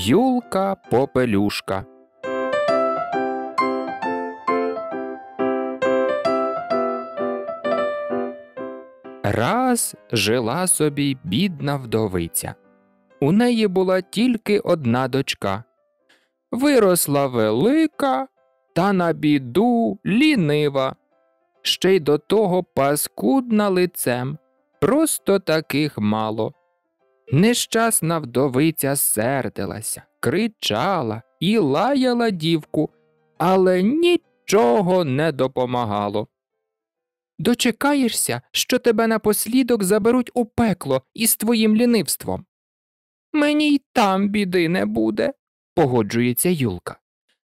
Юлка Попелюшка. Раз жила собі бідна вдовиця. У неї була тільки одна дочка. Виросла велика та на біду лінива, ще й до того паскудна лицем. Просто таких мало. Нещасна вдовиця сердилася, кричала і лаяла дівку, але нічого не допомагало. Дочекаєшся, що тебе напослідок заберуть у пекло із твоїм лінивством. Мені й там біди не буде, погоджується Юлка.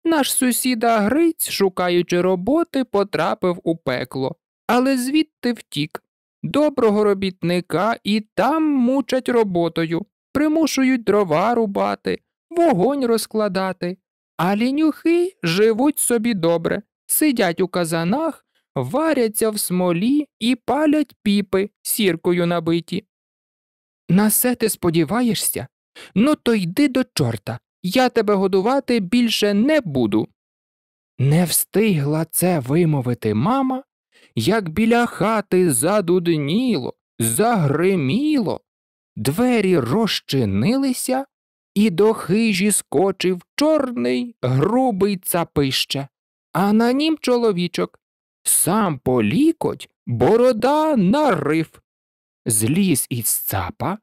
Наш сусіда Гриць, шукаючи роботи, потрапив у пекло, але звідти втік доброго робітника і там мучать роботою, примушують дрова рубати, вогонь розкладати, а лінюхи живуть собі добре, сидять у казанах, варяться в смолі і палять піпи сіркою набиті. На се ти сподіваєшся? Ну, то йди до чорта, я тебе годувати більше не буду. Не встигла це вимовити мама, як біля хати задудніло, загриміло, двері розчинилися, і до хижі скочив чорний грубий цапище, а на нім чоловічок. Сам по лікоть борода нарив. зліз із цапа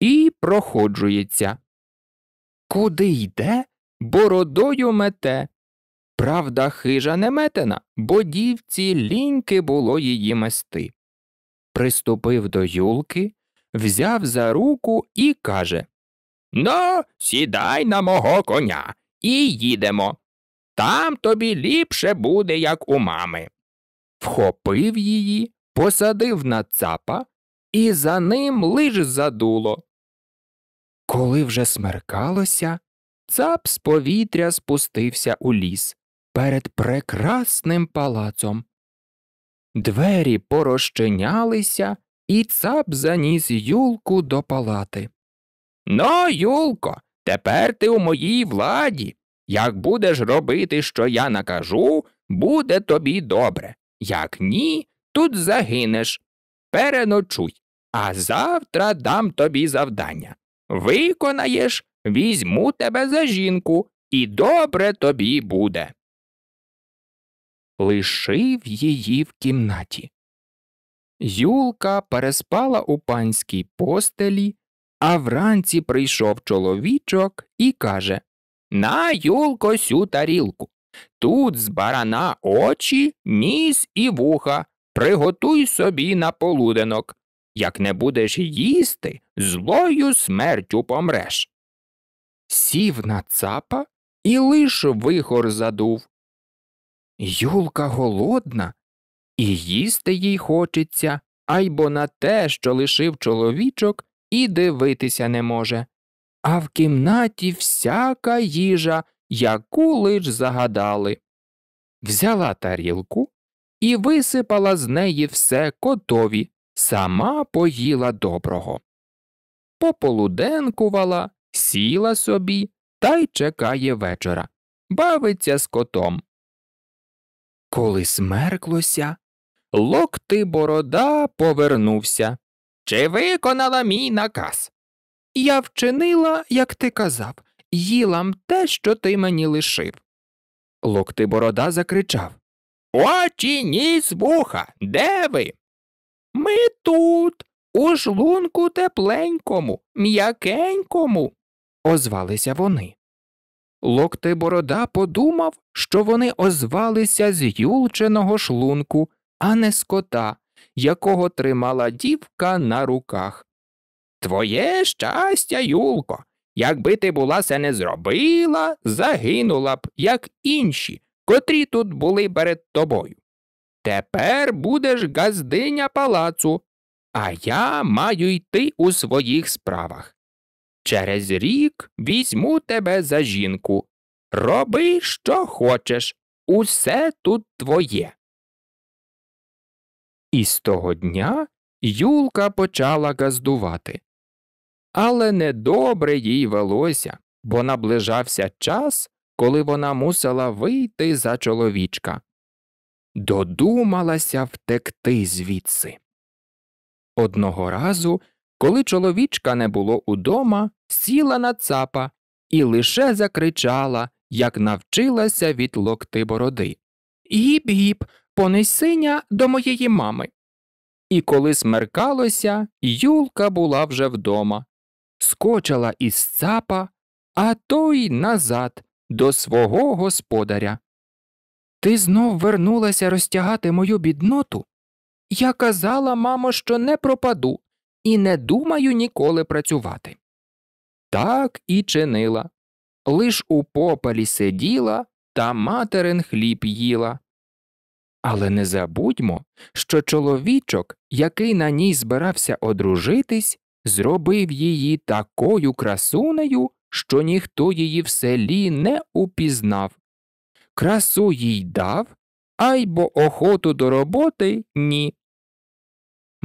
і проходжується. Куди йде, бородою мете, Правда, хижа неметена, бо дівці ліньки було її мести. Приступив до Юлки, взяв за руку і каже Ну, сідай на мого коня і їдемо. Там тобі ліпше буде, як у мами. Вхопив її, посадив на цапа, і за ним лиш задуло. Коли вже смеркалося, цап з повітря спустився у ліс перед прекрасним палацом. Двері порозчинялися і цап заніс Юлку до палати. Ну, Юлко, тепер ти у моїй владі. Як будеш робити, що я накажу, буде тобі добре. Як ні, тут загинеш. Переночуй, а завтра дам тобі завдання. Виконаєш, візьму тебе за жінку, і добре тобі буде лишив її в кімнаті. Юлка переспала у панській постелі, а вранці прийшов чоловічок і каже На, Юлко, сю тарілку. Тут з барана очі, ніс і вуха. Приготуй собі на полуденок. Як не будеш їсти, злою смертю помреш. Сів на цапа і лиш вихор задув. Юлка голодна, і їсти їй хочеться, а й бо на те, що лишив чоловічок, і дивитися не може. А в кімнаті всяка їжа, яку лиш загадали. Взяла тарілку і висипала з неї все котові, сама поїла доброго. Пополуденкувала, сіла собі та й чекає вечора, бавиться з котом. Коли смерклося, локти борода повернувся. Чи виконала мій наказ? Я вчинила, як ти казав, їла м те, що ти мені лишив. Локти борода закричав Очі, ніс, вуха, де ви? Ми тут, у жлунку тепленькому, м'якенькому, озвалися вони. Локтеборода подумав, що вони озвалися з юлченого шлунку, а не з кота, якого тримала дівка на руках. Твоє щастя, Юлко, якби ти була це не зробила, загинула б, як інші, котрі тут були перед тобою. Тепер будеш газдиня палацу, а я маю йти у своїх справах. Через рік візьму тебе за жінку. Роби, що хочеш, усе тут твоє. І з того дня Юлка почала газдувати. Але недобре їй велося, бо наближався час, коли вона мусила вийти за чоловічка. Додумалася втекти звідси. Одного разу коли чоловічка не було удома, сіла на цапа і лише закричала, як навчилася від локти бороди. Гіп гіп, понесиня до моєї мами. І коли смеркалося, Юлка була вже вдома. Скочила із цапа, а той назад до свого господаря. Ти знов вернулася розтягати мою бідноту? Я казала, мамо, що не пропаду і не думаю ніколи працювати. Так і чинила. Лиш у попелі сиділа та материн хліб їла. Але не забудьмо, що чоловічок, який на ній збирався одружитись, зробив її такою красунею, що ніхто її в селі не упізнав. Красу їй дав, а й бо охоту до роботи ні.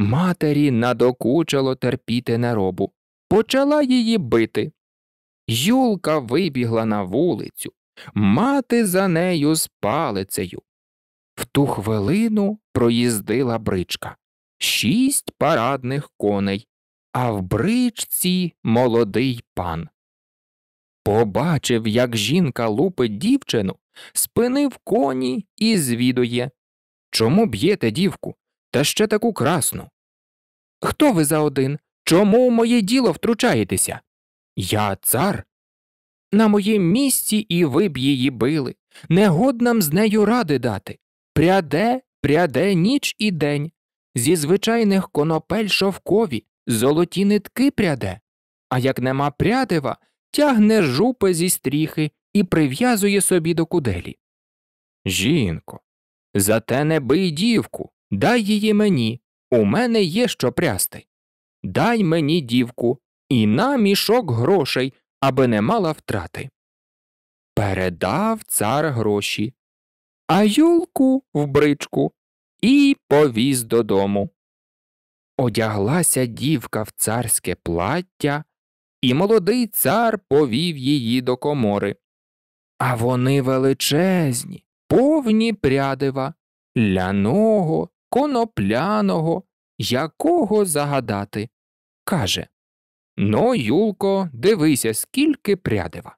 Матері надокучило терпіти неробу. Почала її бити. Юлка вибігла на вулицю, мати за нею з палицею. В ту хвилину проїздила бричка шість парадних коней, а в бричці молодий пан. Побачив, як жінка лупить дівчину, спинив коні і звідує Чому б'єте дівку? та ще таку красну. Хто ви за один? Чому у моє діло втручаєтеся? Я цар. На моєму місці і ви б її били. Негоднам з нею ради дати. Пряде, пряде ніч і день. Зі звичайних конопель шовкові, золоті нитки пряде. А як нема прядива, тягне жупи зі стріхи і прив'язує собі до куделі. Жінко, зате не бий дівку, Дай її мені, у мене є що прясти. Дай мені дівку, і на мішок грошей, аби не мала втрати. Передав цар гроші, а юлку в бричку і повіз додому. Одяглася дівка в царське плаття, і молодий цар повів її до комори. А вони величезні, повні прядива, ляного, конопляного, якого загадати. Каже Ну, Юлко, дивися, скільки прядива.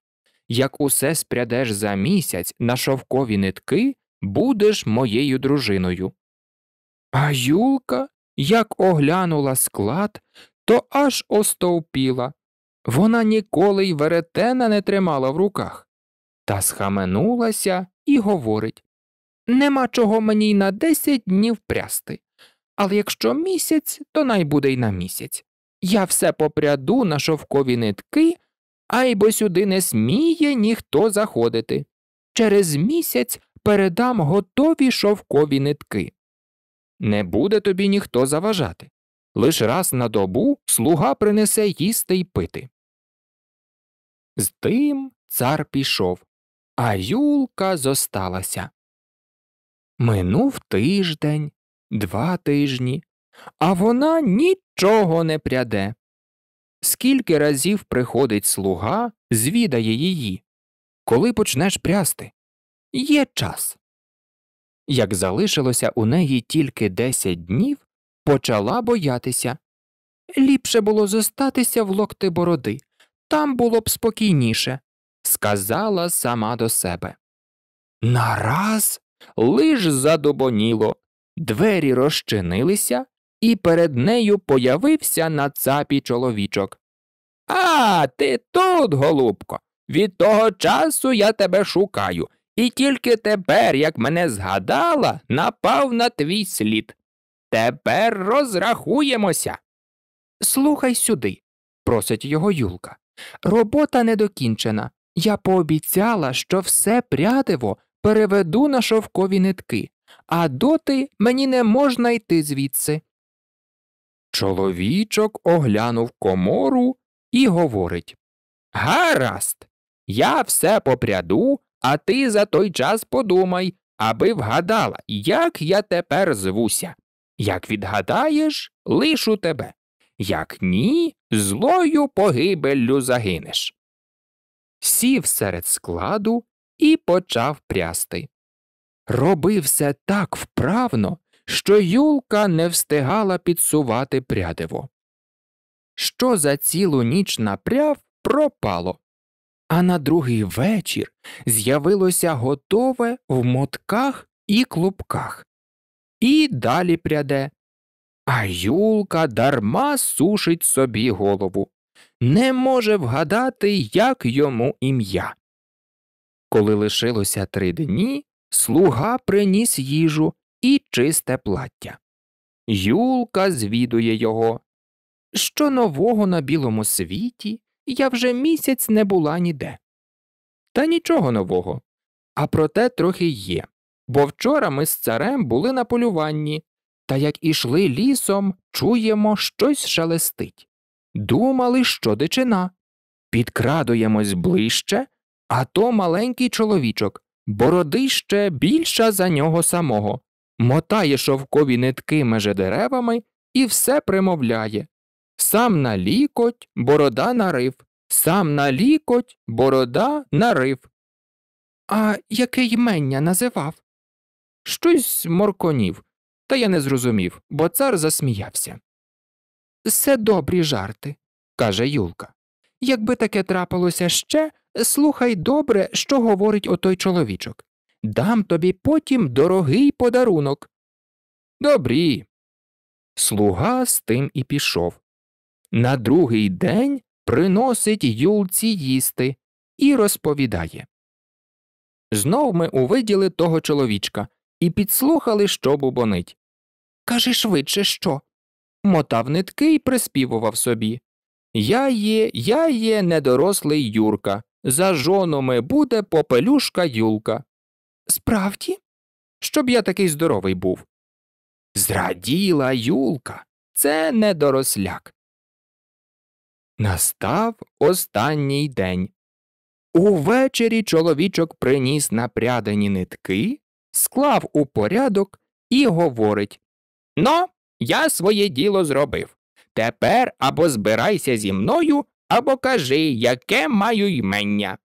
Як усе спрядеш за місяць на шовкові нитки, будеш моєю дружиною. А Юлка, як оглянула склад, то аж остовпіла. Вона ніколи й веретена не тримала в руках. Та схаменулася і говорить Нема чого мені й на десять днів прясти. Але якщо місяць, то най й на місяць. Я все попряду на шовкові нитки, а й бо сюди не сміє ніхто заходити. Через місяць передам готові шовкові нитки. Не буде тобі ніхто заважати. Лиш раз на добу слуга принесе їсти й пити. З тим цар пішов, а Юлка зосталася. Минув тиждень, два тижні, а вона нічого не пряде. Скільки разів приходить слуга, звідає її. Коли почнеш прясти? Є час. Як залишилося у неї тільки десять днів, почала боятися. Ліпше було зостатися в локти бороди, там було б спокійніше, сказала сама до себе. Нараз лиш задобоніло, двері розчинилися, і перед нею появився на цапі чоловічок. А, ти тут, голубко, від того часу я тебе шукаю, і тільки тепер, як мене згадала, напав на твій слід. Тепер розрахуємося. Слухай сюди, просить його Юлка. Робота не докінчена. Я пообіцяла, що все прядиво переведу на шовкові нитки, а доти мені не можна йти звідси. Чоловічок оглянув комору і говорить Гаразд, я все попряду, а ти за той час подумай, аби вгадала, як я тепер звуся. Як відгадаєш, лишу тебе. Як ні, злою погибеллю загинеш. Сів серед складу і почав прясти. Роби все так вправно, що Юлка не встигала підсувати прядиво. Що за цілу ніч напряв, пропало. А на другий вечір з'явилося готове в мотках і клубках. І далі пряде. А Юлка дарма сушить собі голову. Не може вгадати, як йому ім'я. Коли лишилося три дні, слуга приніс їжу і чисте плаття. Юлка звідує його. Що нового на білому світі я вже місяць не була ніде. Та нічого нового. А проте трохи є. Бо вчора ми з царем були на полюванні, та як ішли лісом, чуємо, щось шелестить. Думали, що дичина. Підкрадуємось ближче, а то маленький чоловічок, бороди ще більша за нього самого, мотає шовкові нитки меже деревами і все примовляє. Сам на лікоть, борода на риф, сам на лікоть, борода на риф. А яке ймення називав? Щось морконів, та я не зрозумів, бо цар засміявся. Все добрі жарти, каже Юлка. Якби таке трапилося ще. Слухай добре, що говорить отой чоловічок. Дам тобі потім дорогий подарунок. Добрі. Слуга з тим і пішов. На другий день приносить юлці їсти і розповідає. Знов ми увиділи того чоловічка і підслухали, що бубонить. Кажи швидше, що? Мотав нитки і приспівував собі Я є, я є недорослий Юрка. За жонами буде попелюшка Юлка. Справді, щоб я такий здоровий був. Зраділа Юлка. Це не доросляк. Настав останній день. Увечері чоловічок приніс напрядені нитки, склав у порядок і говорить Но, «Ну, я своє діло зробив. Тепер або збирайся зі мною, або кажи, яке маю ймення.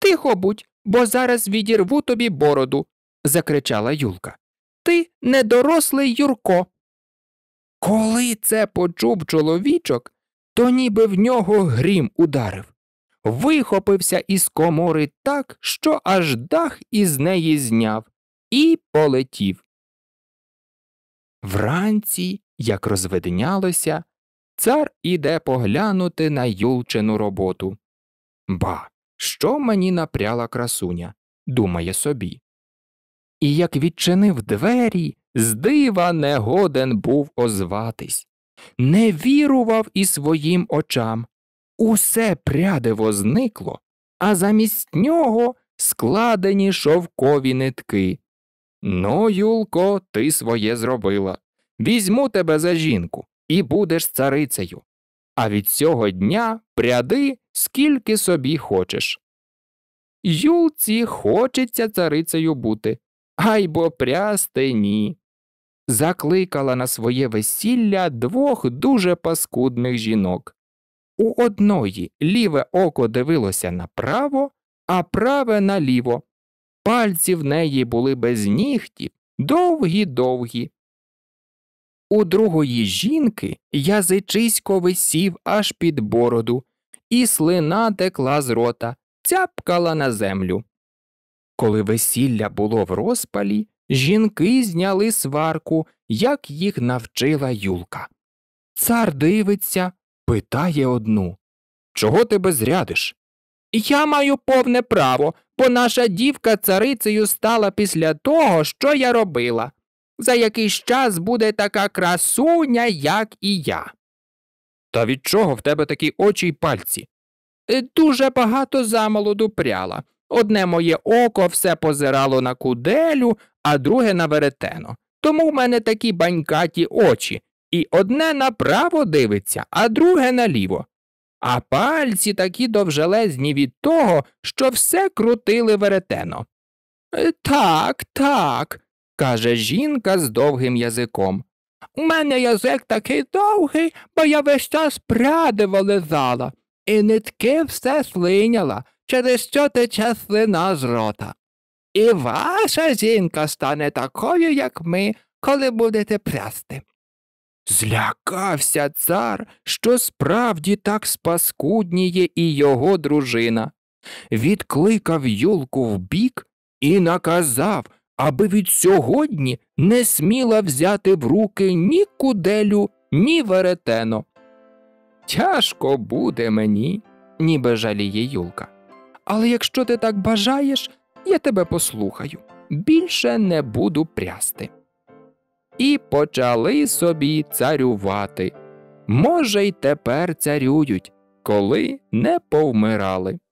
Тихо будь, бо зараз відірву тобі бороду. закричала Юлка. Ти недорослий Юрко. Коли це почув чоловічок, то ніби в нього грім ударив. Вихопився із комори так, що аж дах із неї зняв, і полетів. Вранці, як розведнялося, Цар іде поглянути на Юлчину роботу. Ба, що мені напряла красуня, думає собі. І як відчинив двері, з дива не годен був озватись. Не вірував і своїм очам. Усе прядиво зникло, а замість нього складені шовкові нитки. Ну, Юлко, ти своє зробила. Візьму тебе за жінку і будеш царицею. А від цього дня пряди скільки собі хочеш. Юлці хочеться царицею бути, ай бо прясти ні. Закликала на своє весілля двох дуже паскудних жінок. У одної ліве око дивилося направо, а праве наліво. Пальці в неї були без нігтів, довгі довгі, у другої жінки язичисько висів аж під бороду, і слина текла з рота, цяпкала на землю. Коли весілля було в розпалі, жінки зняли сварку, як їх навчила Юлка. Цар дивиться, питає одну Чого ти безрядиш? Я маю повне право, бо наша дівка царицею стала після того, що я робила за якийсь час буде така красуня, як і я. Та від чого в тебе такі очі й пальці? Е, дуже багато замолоду пряла. Одне моє око все позирало на куделю, а друге на веретено. Тому в мене такі банькаті очі, і одне направо дивиться, а друге наліво. А пальці такі довжелезні від того, що все крутили веретено. Е, так, так, каже жінка з довгим язиком. У мене язик такий довгий, бо я весь час пряди лизала, і нитки все слиняла, через що тече слина з рота. І ваша жінка стане такою, як ми, коли будете прясти. Злякався цар, що справді так спаскудніє і його дружина. Відкликав юлку вбік і наказав, аби від сьогодні не сміла взяти в руки ні куделю, ні веретено. Тяжко буде мені, ніби жаліє Юлка. Але якщо ти так бажаєш, я тебе послухаю. Більше не буду прясти. І почали собі царювати. Може, й тепер царюють, коли не повмирали.